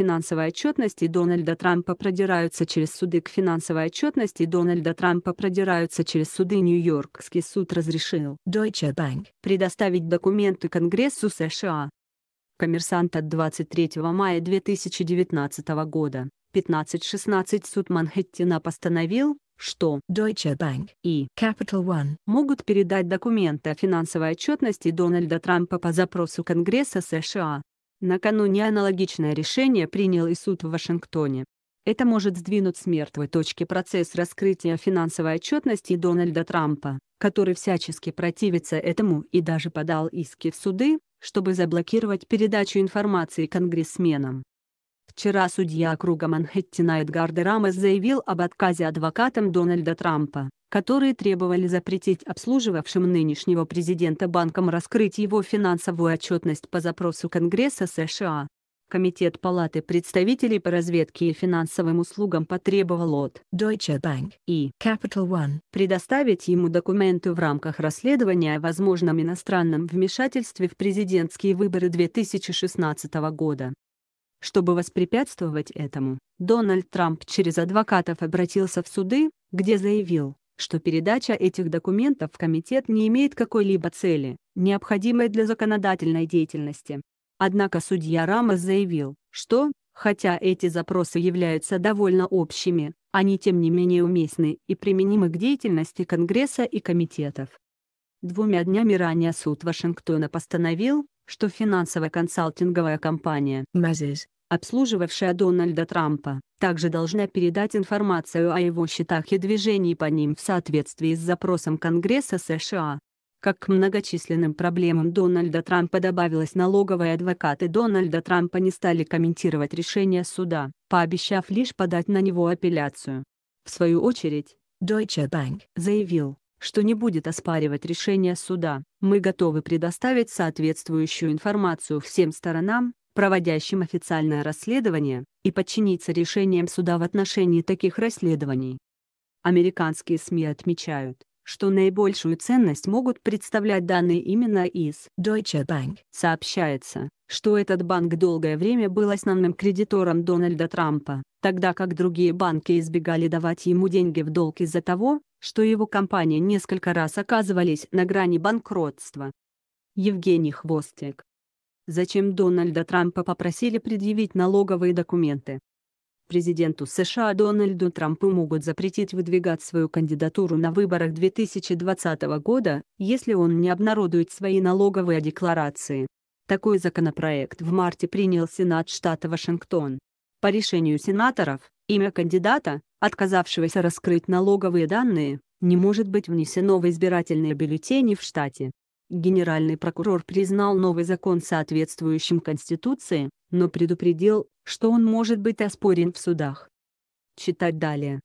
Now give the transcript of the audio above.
финансовой отчетности Дональда Трампа продираются через суды к финансовой отчетности Дональда Трампа продираются через суды Нью-Йоркский суд разрешил Deutsche Bank предоставить документы Конгрессу США. Коммерсант от 23 мая 2019 года, 15-16 суд Манхэттена постановил, что Deutsche Bank и Capital One могут передать документы о финансовой отчетности Дональда Трампа по запросу Конгресса США. Накануне аналогичное решение принял и суд в Вашингтоне. Это может сдвинуть с мертвой точки процесс раскрытия финансовой отчетности Дональда Трампа, который всячески противится этому и даже подал иски в суды, чтобы заблокировать передачу информации конгрессменам. Вчера судья округа Манхэттена Эдгар Де Рамес заявил об отказе адвокатам Дональда Трампа которые требовали запретить обслуживавшим нынешнего президента банкам раскрыть его финансовую отчетность по запросу Конгресса США. Комитет Палаты представителей по разведке и финансовым услугам потребовал от Deutsche Bank и Capital One предоставить ему документы в рамках расследования о возможном иностранном вмешательстве в президентские выборы 2016 года. Чтобы воспрепятствовать этому, Дональд Трамп через адвокатов обратился в суды, где заявил, что передача этих документов в комитет не имеет какой-либо цели, необходимой для законодательной деятельности. Однако судья Рамос заявил, что, хотя эти запросы являются довольно общими, они тем не менее уместны и применимы к деятельности Конгресса и комитетов. Двумя днями ранее суд Вашингтона постановил, что финансово-консалтинговая компания Mazes обслуживавшая Дональда Трампа, также должна передать информацию о его счетах и движении по ним в соответствии с запросом Конгресса США. Как к многочисленным проблемам Дональда Трампа добавилось налоговые адвокаты Дональда Трампа не стали комментировать решение суда, пообещав лишь подать на него апелляцию. В свою очередь, Deutsche Bank заявил, что не будет оспаривать решение суда. Мы готовы предоставить соответствующую информацию всем сторонам, проводящим официальное расследование, и подчиниться решениям суда в отношении таких расследований. Американские СМИ отмечают, что наибольшую ценность могут представлять данные именно из Deutsche Bank. Сообщается, что этот банк долгое время был основным кредитором Дональда Трампа, тогда как другие банки избегали давать ему деньги в долг из-за того, что его компания несколько раз оказывались на грани банкротства. Евгений Хвостик, Зачем Дональда Трампа попросили предъявить налоговые документы? Президенту США Дональду Трампу могут запретить выдвигать свою кандидатуру на выборах 2020 года, если он не обнародует свои налоговые декларации. Такой законопроект в марте принял Сенат штата Вашингтон. По решению сенаторов, имя кандидата, отказавшегося раскрыть налоговые данные, не может быть внесено в избирательные бюллетени в штате. Генеральный прокурор признал новый закон соответствующим Конституции, но предупредил, что он может быть оспорен в судах. Читать далее.